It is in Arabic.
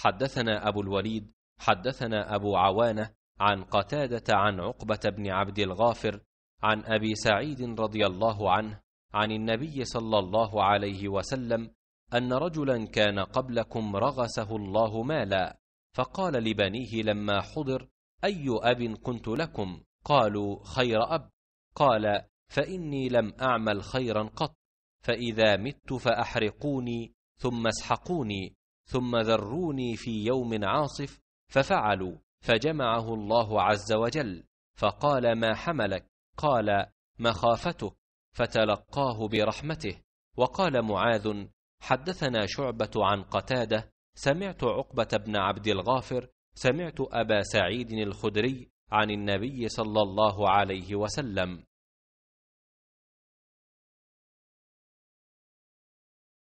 حدثنا أبو الوليد حدثنا أبو عوانة عن قتادة عن عقبة بن عبد الغافر عن أبي سعيد رضي الله عنه عن النبي صلى الله عليه وسلم أن رجلا كان قبلكم رغسه الله مالا فقال لبنيه لما حضر أي أب كنت لكم قالوا خير أب قال فإني لم أعمل خيرا قط فإذا مت فأحرقوني ثم اسحقوني ثم ذروني في يوم عاصف ففعلوا فجمعه الله عز وجل فقال ما حملك قال مخافته فتلقاه برحمته وقال معاذ حدثنا شعبه عن قتاده سمعت عقبه بن عبد الغافر سمعت ابا سعيد الخدري عن النبي صلى الله عليه وسلم